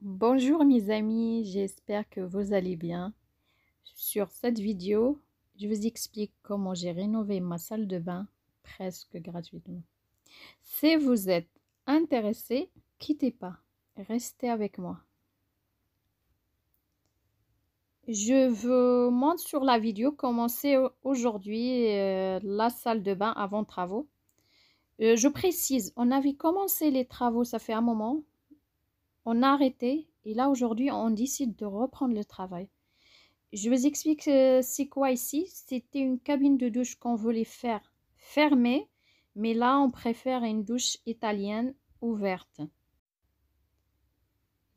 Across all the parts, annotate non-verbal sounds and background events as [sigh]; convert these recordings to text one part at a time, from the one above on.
Bonjour mes amis, j'espère que vous allez bien. Sur cette vidéo, je vous explique comment j'ai rénové ma salle de bain presque gratuitement. Si vous êtes intéressé, quittez pas, restez avec moi. Je vous montre sur la vidéo comment c'est aujourd'hui euh, la salle de bain avant travaux. Euh, je précise, on avait commencé les travaux, ça fait un moment, on a arrêté et là aujourd'hui on décide de reprendre le travail. Je vous explique euh, c'est quoi ici. C'était une cabine de douche qu'on voulait faire fermée, mais là on préfère une douche italienne ouverte.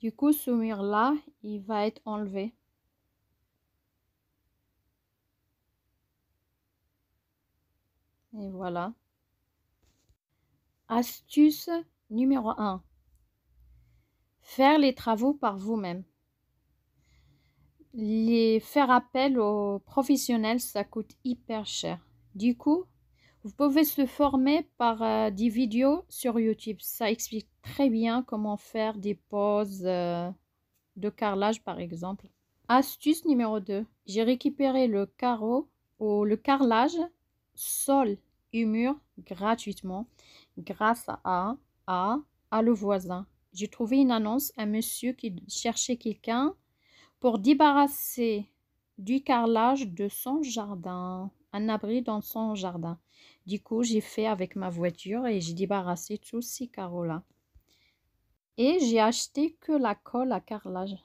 Du coup, ce mur-là, il va être enlevé. Et voilà. Astuce numéro 1. Faire les travaux par vous-même. Les faire appel aux professionnels, ça coûte hyper cher. Du coup, vous pouvez se former par euh, des vidéos sur YouTube. Ça explique très bien comment faire des poses euh, de carrelage, par exemple. Astuce numéro 2. J'ai récupéré le carreau ou le carrelage sol et mur gratuitement grâce à, à, à le voisin j'ai trouvé une annonce, un monsieur qui cherchait quelqu'un pour débarrasser du carrelage de son jardin, un abri dans son jardin. Du coup, j'ai fait avec ma voiture et j'ai débarrassé tous ces carreaux-là. Et j'ai acheté que la colle à carrelage.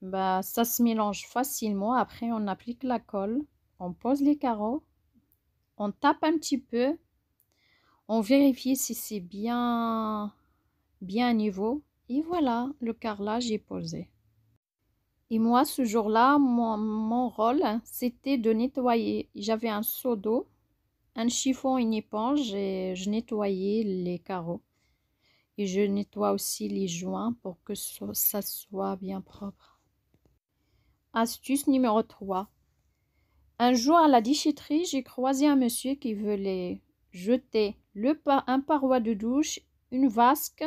Bah, ça se mélange facilement. Après, on applique la colle, on pose les carreaux, on tape un petit peu on vérifie si c'est bien, bien à niveau. Et voilà, le carrelage est posé. Et moi, ce jour-là, mon, mon, rôle, hein, c'était de nettoyer. J'avais un seau d'eau, un chiffon, une éponge et je nettoyais les carreaux. Et je nettoie aussi les joints pour que ça soit bien propre. Astuce numéro 3. Un jour à la déchetterie, j'ai croisé un monsieur qui voulait jeter le un paroi de douche, une vasque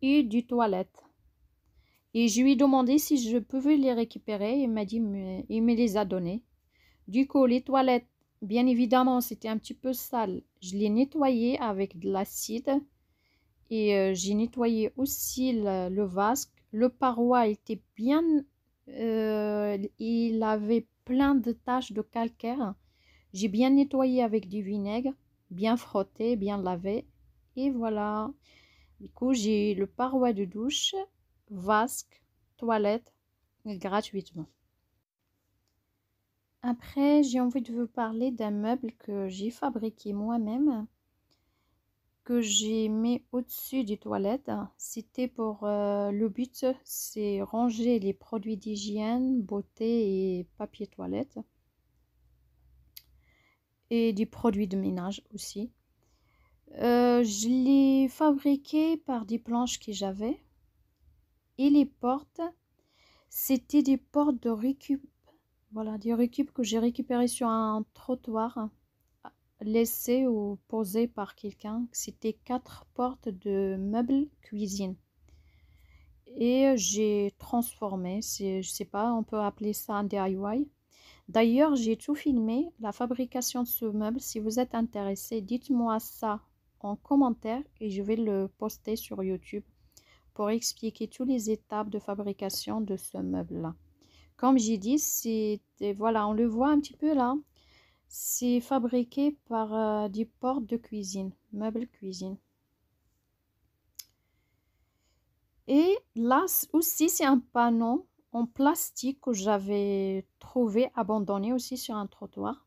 et du toilette. Et je lui ai demandé si je pouvais les récupérer. Il m'a dit, il me les a donnés. Du coup, les toilettes, bien évidemment, c'était un petit peu sale. Je les nettoyais avec de l'acide et euh, j'ai nettoyé aussi le, vasque. Le paroi était bien, euh, il avait plein de taches de calcaire. J'ai bien nettoyé avec du vinaigre bien frotté, bien lavé. Et voilà. Du coup, j'ai le paroi de douche, vasque, toilette gratuitement. Après, j'ai envie de vous parler d'un meuble que j'ai fabriqué moi-même, que j'ai mis au-dessus des toilettes. C'était pour euh, le but, c'est ranger les produits d'hygiène, beauté et papier toilette et des produits de ménage aussi. Euh, je l'ai fabriqué par des planches que j'avais. Et les portes, c'était des portes de récup. Voilà, des récup que j'ai récupéré sur un trottoir laissé ou posé par quelqu'un. C'était quatre portes de meubles cuisine. Et j'ai transformé, je sais pas, on peut appeler ça un DIY. D'ailleurs, j'ai tout filmé, la fabrication de ce meuble. Si vous êtes intéressé, dites-moi ça en commentaire et je vais le poster sur YouTube pour expliquer toutes les étapes de fabrication de ce meuble-là. Comme j'ai dit, c'est voilà, on le voit un petit peu là. C'est fabriqué par euh, des portes de cuisine, meubles cuisine. Et là aussi, c'est un panneau en plastique que j'avais trouvé abandonné aussi sur un trottoir.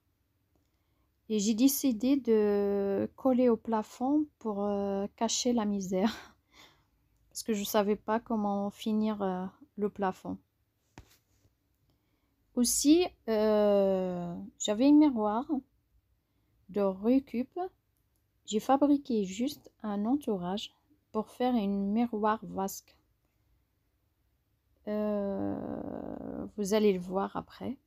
Et j'ai décidé de coller au plafond pour euh, cacher la misère. [laughs] Parce que je ne savais pas comment finir euh, le plafond. Aussi, euh, j'avais un miroir de récup. J'ai fabriqué juste un entourage pour faire une miroir vasque. Euh, vous allez le voir après.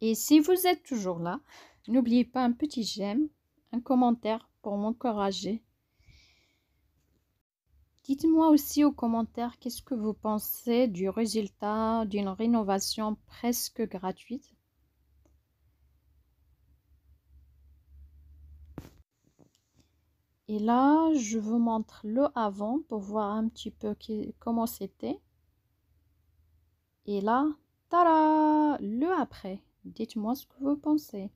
Et si vous êtes toujours là, n'oubliez pas un petit j'aime, un commentaire pour m'encourager. Dites-moi aussi aux commentaires qu'est-ce que vous pensez du résultat d'une rénovation presque gratuite. Et là, je vous montre le avant pour voir un petit peu comment c'était. Et là, tada Le après. Dites-moi ce que vous pensez.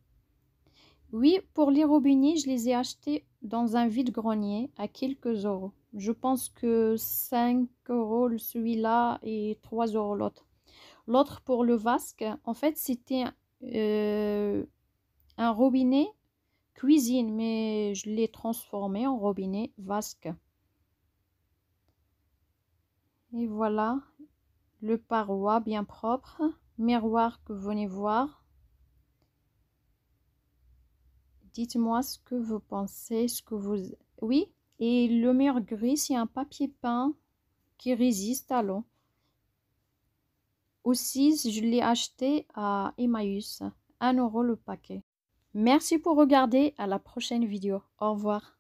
Oui, pour les robinets, je les ai achetés dans un vide-grenier à quelques euros. Je pense que 5 euros celui-là et 3 euros l'autre. L'autre pour le vasque, en fait, c'était euh, un robinet cuisine, mais je l'ai transformé en robinet vasque. Et voilà, le paroi bien propre, miroir que vous venez voir. Dites-moi ce que vous pensez, ce que vous... Oui, et le mur gris, c'est un papier peint qui résiste à l'eau. Aussi, je l'ai acheté à Emmaüs, 1 euro le paquet. Merci pour regarder, à la prochaine vidéo. Au revoir.